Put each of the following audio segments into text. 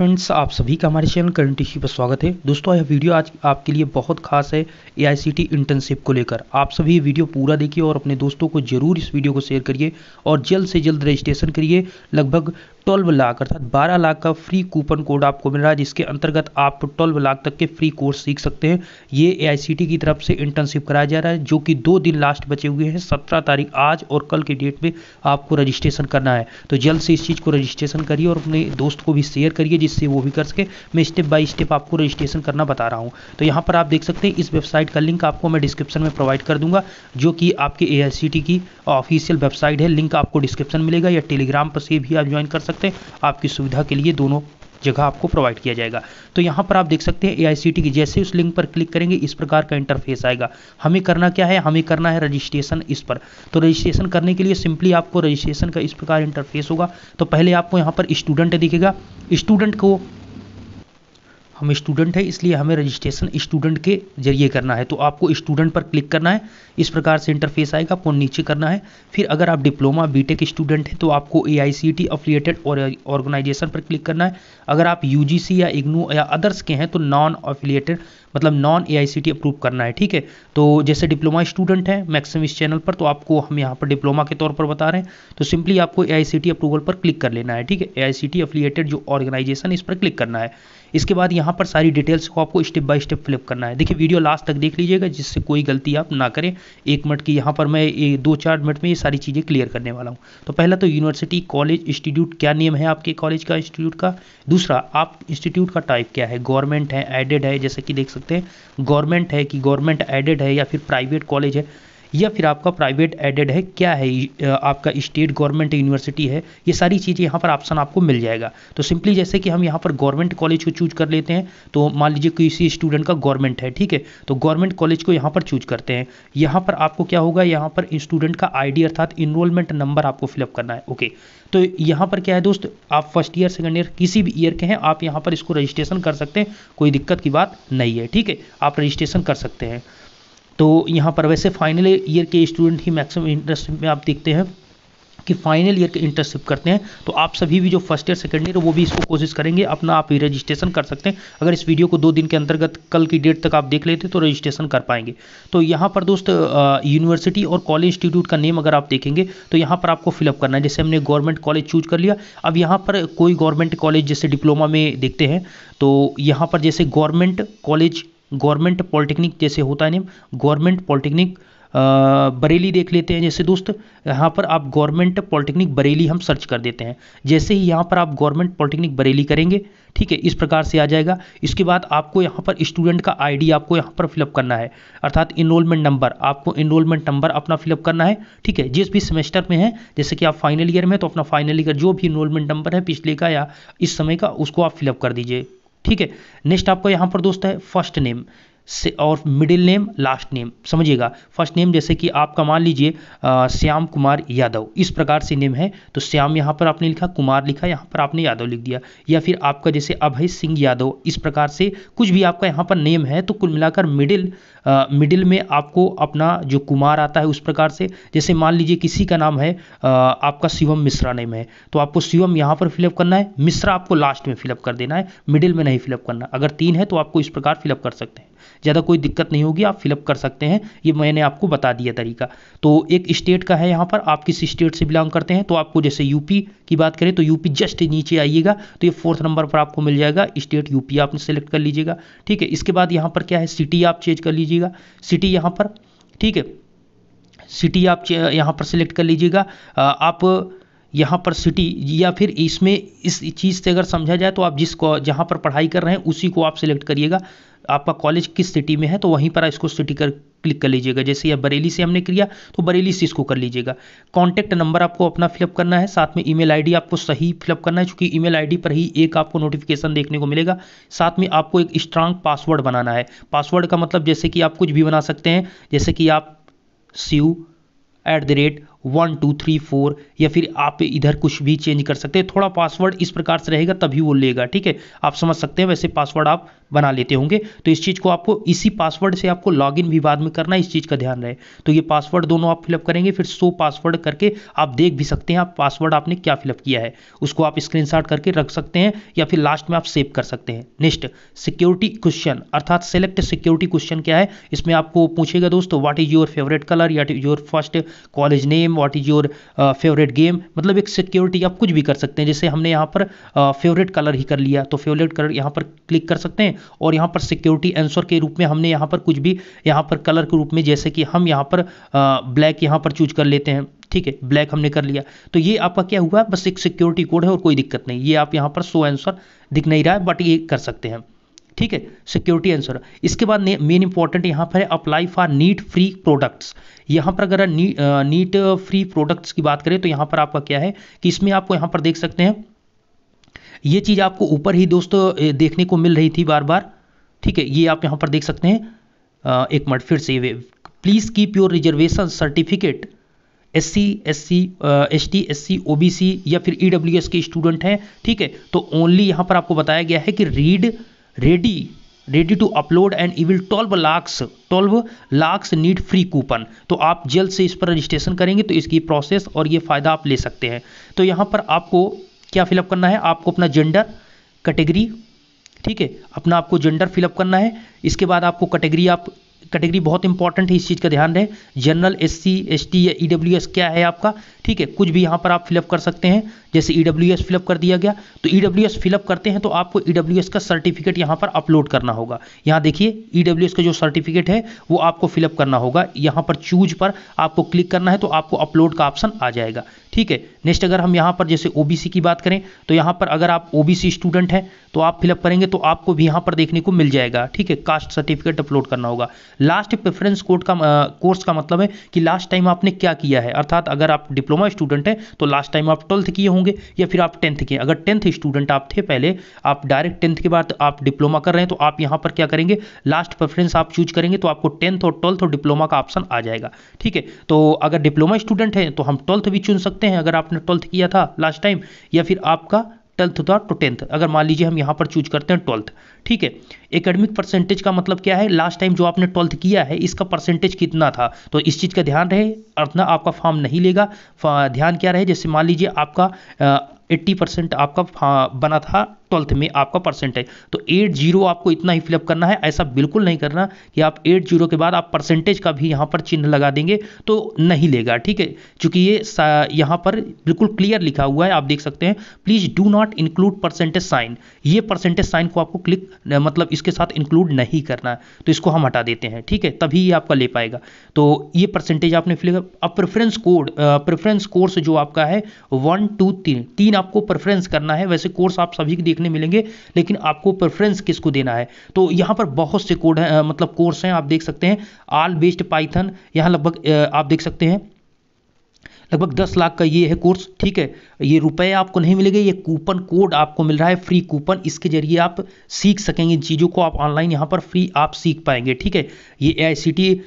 friends आप सभी का हमारे चैनल करंट इश्यू पर स्वागत है दोस्तों यह वीडियो आज आपके लिए बहुत खास है ए आई इंटर्नशिप को लेकर आप सभी वीडियो पूरा देखिए और अपने दोस्तों को जरूर इस वीडियो को शेयर करिए और जल्द से जल्द रजिस्ट्रेशन करिए लगभग ट्वेल्व लाख अर्थात बारह लाख का फ्री कूपन कोड आपको मिल रहा है जिसके अंतर्गत आप ट्वेल्व लाख तक के फ्री कोर्स सीख सकते हैं ये ए की तरफ से इंटर्नशिप कराया जा रहा है जो कि दो दिन लास्ट बचे हुए हैं सत्रह तारीख आज और कल के डेट में आपको रजिस्ट्रेशन करना है तो जल्द से इस चीज़ को रजिस्ट्रेशन करिए और अपने दोस्त को भी शेयर करिए जिससे वो भी कर सके मैं स्टेप बाई स्टेप आपको रजिस्ट्रेशन करना बता रहा हूँ तो यहाँ पर आप देख सकते हैं इस वेबसाइट का लिंक आपको मैं डिस्क्रिप्शन में प्रोवाइड कर दूंगा जो कि आपके ए की ऑफिशियल वेबसाइट है लिंक आपको डिस्क्रिप्शन मिलेगा या टेलीग्राम पर से भी आप ज्वाइन कर सकते सकते हैं आपकी सुविधा के लिए दोनों जगह आपको प्रोवाइड किया जाएगा तो यहाँ पर आप देख सकते हैं ए आई की जैसे उस लिंक पर क्लिक करेंगे इस प्रकार का इंटरफेस आएगा हमें करना क्या है हमें करना है रजिस्ट्रेशन इस पर तो रजिस्ट्रेशन करने के लिए सिंपली आपको रजिस्ट्रेशन का इस प्रकार इंटरफेस होगा तो पहले आपको यहाँ पर स्टूडेंट दिखेगा स्टूडेंट को हम स्टूडेंट हैं इसलिए हमें रजिस्ट्रेशन स्टूडेंट के जरिए करना है तो आपको स्टूडेंट पर क्लिक करना है इस प्रकार से इंटरफेस आएगा आपको नीचे करना है फिर अगर आप डिप्लोमा बीटेक स्टूडेंट हैं तो आपको A I C T affiliated organization पर क्लिक करना है अगर आप यू जी सी या इग्नू या अदर्स के हैं तो नॉन अफिलिएटेड मतलब non A I C T approve करना है ठीक है तो जैसे डिप्लोमा स्टूडेंट है मैक्सिम इस चैनल पर तो आपको हम यहाँ पर डिप्लोमा के तौर पर बता रहे हैं तो सिंपली आपको A I C T approval पर क्लिक कर लेना है ठीक है A I C T affiliated जो ऑर्गेनाइजेशन इस पर क्लिक करना है इसके बाद यहाँ पर सारी डिटेल्स को आपको स्टेप बाय स्टेप फ्लिप करना है देखिए वीडियो लास्ट तक देख लीजिएगा जिससे कोई गलती आप ना करें एक मिनट की यहाँ पर मैं दो चार मिनट में ये सारी चीज़ें क्लियर करने वाला हूँ तो पहला तो यूनिवर्सिटी कॉलेज इंस्टीट्यूट क्या नियम है आपके कॉलेज का इंस्टीट्यूट का दूसरा आप इंस्टीट्यूट का टाइप क्या है गवर्नमेंट है एडेड है जैसे कि देख सकते हैं गवर्नमेंट है कि गवर्नमेंट एडेड है या फिर प्राइवेट कॉलेज है या फिर आपका प्राइवेट एडेड है क्या है आपका स्टेट गवर्नमेंट यूनिवर्सिटी है ये सारी चीज़ें यहाँ पर ऑप्शन आपको मिल जाएगा तो सिंपली जैसे कि हम यहाँ पर गवर्नमेंट कॉलेज को चूज कर लेते हैं तो मान लीजिए किसी स्टूडेंट का गवर्नमेंट है ठीक है तो गवर्नमेंट कॉलेज को यहाँ पर चूज करते हैं यहाँ पर आपको क्या होगा यहाँ पर स्टूडेंट का आई अर्थात इनरोलमेंट नंबर आपको फिलअप करना है ओके तो यहाँ पर क्या है दोस्त आप फर्स्ट ईयर सेकेंड ईयर किसी भी ईयर के हैं आप यहाँ पर इसको रजिस्ट्रेशन कर सकते हैं कोई दिक्कत की बात नहीं है ठीक है आप रजिस्ट्रेशन कर सकते हैं तो यहाँ पर वैसे फाइनल ईयर के स्टूडेंट ही मैक्सिमम इंटरेस्ट में आप देखते हैं कि फाइनल ईयर के इंटर्नशिप करते हैं तो आप सभी भी जो फर्स्ट ईयर सेकेंड ईयर वो भी इसको कोशिश करेंगे अपना आप रजिस्ट्रेशन कर सकते हैं अगर इस वीडियो को दो दिन के अंतर्गत कल की डेट तक आप देख लेते तो रजिस्ट्रेशन कर पाएंगे तो यहाँ पर दोस्त यूनिवर्सिटी और कॉलेज इंस्टीट्यूट का नेम अगर आप देखेंगे तो यहाँ पर आपको फिलअप करना है जैसे हमने गवर्नमेंट कॉलेज चूज कर लिया अब यहाँ पर कोई गवर्नमेंट कॉलेज जैसे डिप्लोमा में देखते हैं तो यहाँ पर जैसे गवर्नमेंट कॉलेज गवर्नमेंट पॉलिटेक्निक जैसे होता है नेम गवर्नमेंट पॉलिटेक्निक बरेली देख लेते हैं जैसे दोस्त यहाँ पर आप गवर्नमेंट पॉलिटेक्निक बरेली हम सर्च कर देते हैं जैसे ही यहाँ पर आप गवर्नमेंट पॉलिटेक्निक बरेली करेंगे ठीक है इस प्रकार से आ जाएगा इसके बाद आपको यहाँ पर स्टूडेंट का आईडी आपको यहाँ पर फिलअप करना है अर्थात इनरोलमेंट नंबर आपको इनरोलमेंट नंबर अपना फिलअप करना है ठीक है जिस भी सेमेस्टर में है जैसे कि आप फाइनल ईयर में तो अपना फाइनल ईयर जो भी इनरोलमेंट नंबर है पिछले का या इस समय का उसको आप फिलअप कर दीजिए ठीक है नेक्स्ट आपको यहाँ पर दोस्त है फर्स्ट नेम से और मिडिल नेम लास्ट नेम समझिएगा फर्स्ट नेम जैसे कि आपका मान लीजिए श्याम कुमार यादव इस प्रकार से नेम है तो श्याम यहाँ पर आपने लिखा कुमार लिखा यहाँ पर आपने यादव लिख दिया या फिर आपका जैसे अभय सिंह यादव इस प्रकार से कुछ भी आपका यहाँ पर नेम है तो कुल मिलाकर मिडिल मिडिल में आपको अपना जो कुमार आता है उस प्रकार से जैसे मान लीजिए किसी का नाम है आपका शिवम मिश्रा नेम है तो आपको शिवम यहाँ पर फिलअप करना है मिश्रा आपको लास्ट में फिलअप कर देना है मिडिल में नहीं फिलअप करना अगर तीन है तो आपको इस प्रकार फिलअप कर सकते हैं ज़्यादा कोई दिक्कत नहीं होगी आप फिलअप कर सकते हैं ये मैंने आपको बता दिया तरीका तो एक स्टेट का है यहाँ पर आप किस स्टेट से बिलोंग करते हैं तो आपको जैसे यूपी की बात करें तो यूपी जस्ट नीचे आइएगा तो ये फोर्थ नंबर पर आपको मिल जाएगा स्टेट यूपी आपने सेलेक्ट कर लीजिएगा ठीक है इसके बाद यहाँ पर क्या है सिटी आप चेंज कर लीजिए लीजिएगा सिटी यहाँ पर ठीक है सिटी आप यहाँ पर सिलेक्ट कर लीजिएगा आप यहाँ पर सिटी या फिर इसमें इस चीज़ से अगर समझा जाए तो आप जिस जहाँ पर पढ़ाई कर रहे हैं उसी को आप सिलेक्ट करिएगा आपका कॉलेज किस सिटी में है तो वहीं पर इसको सिटी कर क्लिक कर लीजिएगा जैसे यह बरेली से हमने किया तो बरेली से इसको कर लीजिएगा कॉन्टैक्ट नंबर आपको अपना फिलअप करना है साथ में ईमेल आईडी आपको सही फिलअप करना है क्योंकि ईमेल आईडी पर ही एक आपको नोटिफिकेशन देखने को मिलेगा साथ में आपको एक स्ट्रांग पासवर्ड बनाना है पासवर्ड का मतलब जैसे कि आप कुछ भी बना सकते हैं जैसे कि आप C at the rate one two three four या फिर आप इधर कुछ भी चेंज कर सकते हैं थोड़ा पासवर्ड इस प्रकार से रहेगा तभी वो लेगा ठीक है आप समझ सकते हैं वैसे पासवर्ड आप बना लेते होंगे तो इस चीज़ को आपको इसी पासवर्ड से आपको लॉग भी बाद में करना इस चीज़ का ध्यान रहे तो ये पासवर्ड दोनों आप फिलअप करेंगे फिर सो पासवर्ड करके आप देख भी सकते हैं आप पासवर्ड आपने क्या फिलअप किया है उसको आप स्क्रीन करके रख सकते हैं या फिर लास्ट में आप सेव कर सकते हैं नेक्स्ट सिक्योरिटी क्वेश्चन अर्थात सेलेक्ट सिक्योरिटी क्वेश्चन क्या है इसमें आपको पूछेगा दोस्तों what is your favourite colour या your first college name game what is your favourite game मतलब एक सिक्योरिटी आप कुछ भी कर सकते हैं जैसे हमने यहाँ पर फेवरेट uh, कलर ही कर लिया तो फेवरेट कलर यहाँ पर क्लिक कर सकते हैं और यहाँ पर सिक्योरिटी आंसर के रूप में हमने यहाँ पर कुछ भी यहाँ पर कलर के रूप में जैसे कि हम यहाँ पर ब्लैक uh, यहाँ पर चूज कर लेते हैं ठीक है ब्लैक हमने कर लिया तो ये आपका क्या हुआ बस एक सिक्योरिटी कोड है और कोई दिक्कत नहीं ये आप यहाँ पर सो आंसर दिख नहीं रहा है बट ये कर सकते हैं ठीक है सिक्योरिटी आंसर इसके बाद मेन इंपॉर्टेंट यहाँ पर है apply for need free products यहाँ पर अगर नीट फ्री प्रोडक्ट्स की बात करें तो यहाँ पर आपका क्या है कि इसमें आपको यहाँ पर देख सकते हैं ये चीज़ आपको ऊपर ही दोस्तों देखने को मिल रही थी बार बार ठीक है ये आप यहाँ पर देख सकते हैं एक मिनट फिर से please keep your reservation certificate S C S C S T S C O B C या फिर ई डब्ल्यू एस के स्टूडेंट हैं ठीक है तो ओनली यहाँ पर आपको बताया गया है कि read ready ready to upload and E will twelve lakhs twelve lakhs need free coupon तो आप जल्द से इस पर रजिस्ट्रेशन करेंगे तो इसकी प्रोसेस और ये फ़ायदा आप ले सकते हैं तो यहाँ पर आपको क्या फिलअप करना है आपको अपना जेंडर कैटेगरी ठीक है अपना आपको जेंडर फिलअप करना है इसके बाद आपको कैटेगरी आप कैटेगरी बहुत इंपॉर्टेंट है इस चीज़ का ध्यान रहे general S C S T या ई डब्ल्यू एस क्या है आपका ठीक है कुछ भी यहाँ पर आप फिलअप कर सकते हैं जैसे ई डब्ल्यू एस फिलअप कर दिया गया तो ई डब्ल्यू एस फिलअप करते हैं तो आपको ई डब्ल्यू एस का सर्टिफिकेट यहाँ पर अपलोड करना होगा यहाँ देखिए ई डब्ल्यू एस का जो सर्टिफिकेट है वो आपको फिलअप करना होगा यहाँ पर चूज पर आपको क्लिक करना है तो आपको अपलोड का ऑप्शन आ जाएगा ठीक है नेक्स्ट अगर हम यहाँ पर जैसे ओ की बात करें तो यहाँ पर अगर आप ओ स्टूडेंट हैं तो आप फिलअप करेंगे तो आपको भी यहाँ पर देखने को मिल जाएगा ठीक है कास्ट सर्टिफिकेट अपलोड करना होगा लास्ट प्रेफरेंस कोड का कोर्स का मतलब है कि लास्ट टाइम आपने क्या किया है अर्थात अगर आप डिप्लोमा स्टूडेंट हैं तो लास्ट टाइम आप ट्वेल्थ किए होंगे होंगे या फिर आप टेंथ के अगर टेंथ स्टूडेंट आप थे पहले आप डायरेक्ट टेंथ के बाद आप डिप्लोमा कर रहे हैं तो आप यहां पर क्या करेंगे लास्ट प्रेफरेंस आप चूज करेंगे तो आपको टेंथ और ट्वेल्थ और डिप्लोमा का ऑप्शन आ जाएगा ठीक है तो अगर डिप्लोमा स्टूडेंट हैं तो हम ट्वेल्थ भी चुन सकते हैं अगर आपने ट्वेल्थ किया था लास्ट टाइम या फिर आपका ट्वेल्थ था टू टेंथ अगर मान लीजिए हम यहाँ पर चूज करते हैं ट्वेल्थ ठीक है एकेडमिक परसेंटेज का मतलब क्या है लास्ट टाइम जो आपने ट्वेल्थ किया है इसका परसेंटेज कितना था तो इस चीज़ का ध्यान रहे अपना आपका फॉर्म नहीं लेगा ध्यान क्या रहे जैसे मान लीजिए आपका एट्टी परसेंट आपका बना था ट्वेल्थ में आपका परसेंटेज तो एट जीरो आपको इतना ही फिलअप करना है ऐसा बिल्कुल नहीं करना कि आप एट जीरो के बाद आप परसेंटेज का भी यहाँ पर चिन्ह लगा देंगे तो नहीं लेगा ठीक है क्योंकि ये यहाँ पर बिल्कुल क्लियर लिखा हुआ है आप देख सकते हैं please do not include percentage sign ये परसेंटेज साइन को आपको क्लिक मतलब इसके साथ इंक्लूड नहीं करना है तो इसको हम हटा देते हैं ठीक है तभी ये आपका ले पाएगा तो ये परसेंटेज आपने फिलअप अब प्रेफरेंस कोड प्रेफरेंस कोर्स जो आपका है वन टू तीन तीन आपको प्रेफरेंस करना है वैसे कोर्स आप सभी देख देखने मिलेंगे लेकिन आपको प्रेफरेंस किसको देना है तो यहाँ पर बहुत से कोड हैं मतलब कोर्स हैं आप देख सकते हैं आल बेस्ड पाइथन यहाँ लगभग आप देख सकते हैं लगभग दस लाख का ये है कोर्स ठीक है ये रुपए आपको नहीं मिलेंगे ये कूपन कोड आपको मिल रहा है फ्री कूपन इसके जरिए आप सीख सकेंगे इन चीज़ों को आप ऑनलाइन यहाँ पर फ्री आप सीख पाएंगे ठीक है ये ए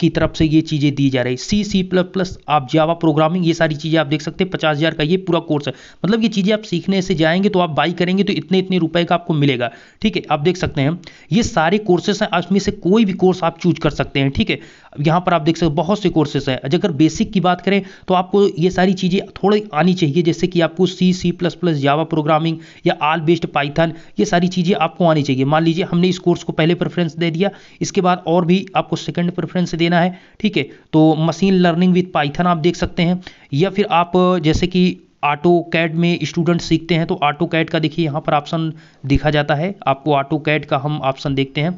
की तरफ से ये चीज़ें दी जा रही सी सी प्लस प्लस आप जावा प्रोग्रामिंग ये सारी चीज़ें आप देख सकते हैं पचास हज़ार का ये पूरा कोर्स है मतलब ये चीज़ें आप सीखने से जाएंगे तो आप बाई करेंगे तो इतने इतने रुपए का आपको मिलेगा ठीक है आप देख सकते हैं ये सारे कोर्सेस हैं इसमें से कोई भी कोर्स आप चूज कर सकते हैं ठीक है यहाँ पर आप देख सकते हैं बहुत से कोर्सेस हैं अगर बेसिक की बात करें तो आप आपको ये सारी चीज़ें थोड़ी आनी चाहिए जैसे कि आपको C C plus plus Java programming या आल बेस्ड पाइथन ये सारी चीज़ें आपको आनी चाहिए मान लीजिए हमने इस कोर्स को पहले प्रेफरेंस दे दिया इसके बाद और भी आपको सेकेंड प्रेफरेंस देना है ठीक है तो मशीन लर्निंग विथ पाइथन आप देख सकते हैं या फिर आप जैसे कि ऑटो कैड में स्टूडेंट सीखते हैं तो ऑटो कैड का देखिए यहाँ पर ऑप्शन दिखा जाता है आपको ऑटो कैड का हम ऑप्शन देखते हैं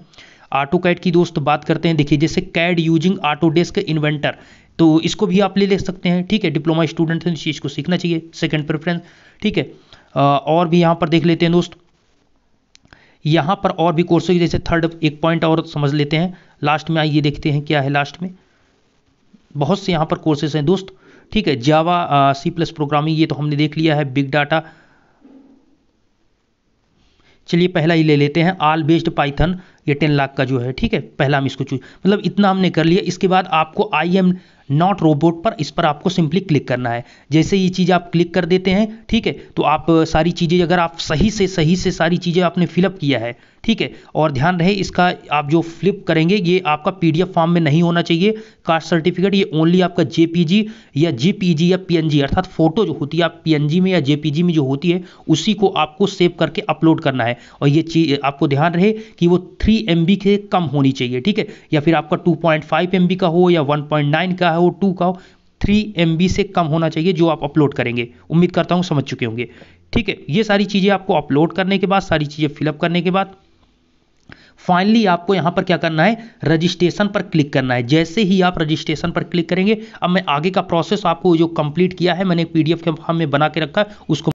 ऑटो कैड की दोस्त बात करते हैं देखिए जैसे CAD using Autodesk Inventor तो इसको भी आप ले ले सकते हैं ठीक है डिप्लोमा स्टूडेंट हैं चीज़ को सीखना चाहिए सेकंड प्रेफरेंस ठीक है और भी यहाँ पर देख लेते हैं दोस्त यहाँ पर और भी कोर्सेज जैसे थर्ड एक पॉइंट और समझ लेते हैं लास्ट में आइए देखते हैं क्या है लास्ट में बहुत से यहाँ पर कोर्सेज हैं दोस्त ठीक है जावा सी प्लस प्रोग्रामिंग ये तो हमने देख लिया है बिग डाटा चलिए पहला ही ले लेते हैं आल बेस्ड पाइथन ये टेन लाख का जो है ठीक है पहला हम इसको चूज मतलब इतना हमने कर लिया इसके बाद आपको आई एम नॉट रोबोट पर इस पर आपको सिंपली क्लिक करना है जैसे ये चीज़ आप क्लिक कर देते हैं ठीक है तो आप सारी चीज़ें अगर आप सही से सही से सारी चीज़ें आपने फिलअप किया है ठीक है और ध्यान रहे इसका आप जो फ्लिप करेंगे ये आपका पीडीएफ फॉर्म में नहीं होना चाहिए कास्ट सर्टिफिकेट ये ओनली आपका जेपीजी या जीपीजी या पीएनजी अर्थात फोटो जो होती है आप पीएनजी में या जेपीजी में जो होती है उसी को आपको सेव करके अपलोड करना है और ये चीज आपको ध्यान रहे कि वो थ्री एम के कम होनी चाहिए ठीक है या फिर आपका टू पॉइंट का हो या वन का वो टू का थ्री एम से कम होना चाहिए जो आप अपलोड करेंगे उम्मीद करता हूँ समझ चुके होंगे ठीक है ये सारी चीज़ें आपको अपलोड करने के बाद सारी चीज़ें फिलअप करने के बाद फाइनली आपको यहां पर क्या करना है रजिस्ट्रेशन पर क्लिक करना है जैसे ही आप रजिस्ट्रेशन पर क्लिक करेंगे अब मैं आगे का प्रोसेस आपको जो कंप्लीट किया है मैंने पीडीएफ के फॉर्म में बना के रखा है उसको